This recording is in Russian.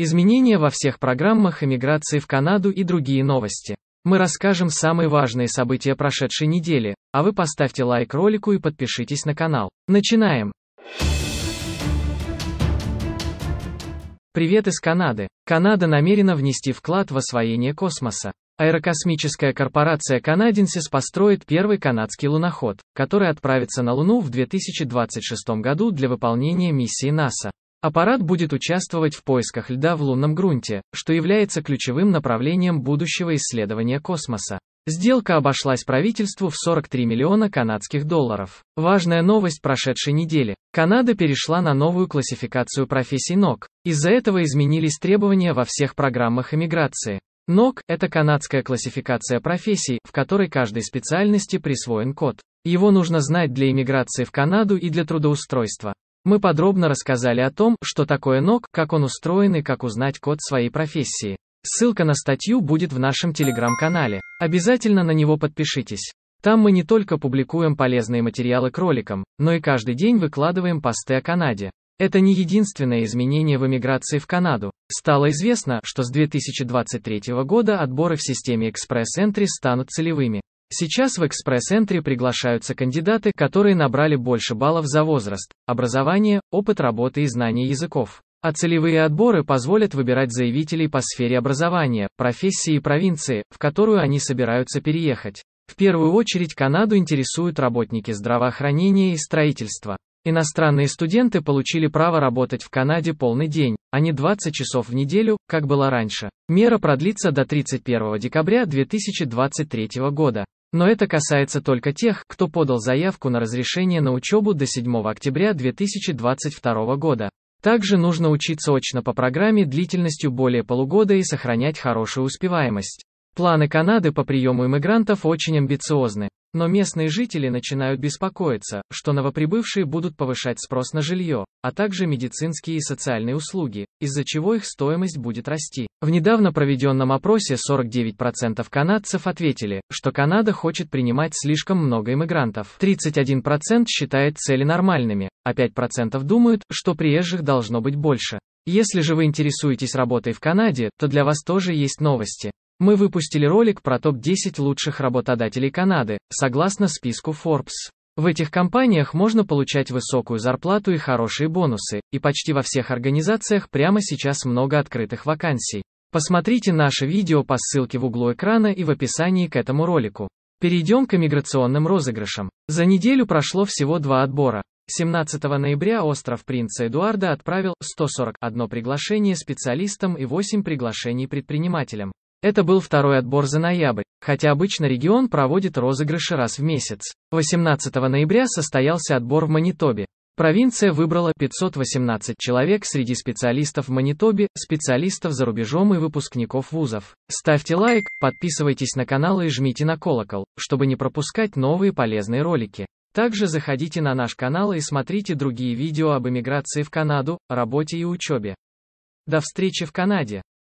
Изменения во всех программах эмиграции в Канаду и другие новости. Мы расскажем самые важные события прошедшей недели, а вы поставьте лайк ролику и подпишитесь на канал. Начинаем! Привет из Канады. Канада намерена внести вклад в освоение космоса. Аэрокосмическая корпорация Canadiensis построит первый канадский луноход, который отправится на Луну в 2026 году для выполнения миссии НАСА. Аппарат будет участвовать в поисках льда в лунном грунте, что является ключевым направлением будущего исследования космоса. Сделка обошлась правительству в 43 миллиона канадских долларов. Важная новость прошедшей недели. Канада перешла на новую классификацию профессий НОК. Из-за этого изменились требования во всех программах иммиграции. НОК – это канадская классификация профессий, в которой каждой специальности присвоен код. Его нужно знать для иммиграции в Канаду и для трудоустройства. Мы подробно рассказали о том, что такое НОК, как он устроен и как узнать код своей профессии. Ссылка на статью будет в нашем телеграм-канале. Обязательно на него подпишитесь. Там мы не только публикуем полезные материалы к роликам, но и каждый день выкладываем посты о Канаде. Это не единственное изменение в эмиграции в Канаду. Стало известно, что с 2023 года отборы в системе Express Entry станут целевыми. Сейчас в экспресс-энтри приглашаются кандидаты, которые набрали больше баллов за возраст, образование, опыт работы и знания языков. А целевые отборы позволят выбирать заявителей по сфере образования, профессии и провинции, в которую они собираются переехать. В первую очередь Канаду интересуют работники здравоохранения и строительства. Иностранные студенты получили право работать в Канаде полный день, а не 20 часов в неделю, как было раньше. Мера продлится до 31 декабря 2023 года. Но это касается только тех, кто подал заявку на разрешение на учебу до 7 октября 2022 года. Также нужно учиться очно по программе длительностью более полугода и сохранять хорошую успеваемость. Планы Канады по приему иммигрантов очень амбициозны. Но местные жители начинают беспокоиться, что новоприбывшие будут повышать спрос на жилье, а также медицинские и социальные услуги, из-за чего их стоимость будет расти. В недавно проведенном опросе 49% канадцев ответили, что Канада хочет принимать слишком много иммигрантов. 31% считает цели нормальными, а 5% думают, что приезжих должно быть больше. Если же вы интересуетесь работой в Канаде, то для вас тоже есть новости. Мы выпустили ролик про топ-10 лучших работодателей Канады, согласно списку Forbes. В этих компаниях можно получать высокую зарплату и хорошие бонусы, и почти во всех организациях прямо сейчас много открытых вакансий. Посмотрите наше видео по ссылке в углу экрана и в описании к этому ролику. Перейдем к иммиграционным розыгрышам. За неделю прошло всего два отбора. 17 ноября остров принца Эдуарда отправил 141 приглашение специалистам и 8 приглашений предпринимателям. Это был второй отбор за ноябрь, хотя обычно регион проводит розыгрыши раз в месяц. 18 ноября состоялся отбор в Манитобе. Провинция выбрала 518 человек среди специалистов в Манитобе, специалистов за рубежом и выпускников вузов. Ставьте лайк, подписывайтесь на канал и жмите на колокол, чтобы не пропускать новые полезные ролики. Также заходите на наш канал и смотрите другие видео об эмиграции в Канаду, работе и учебе. До встречи в Канаде!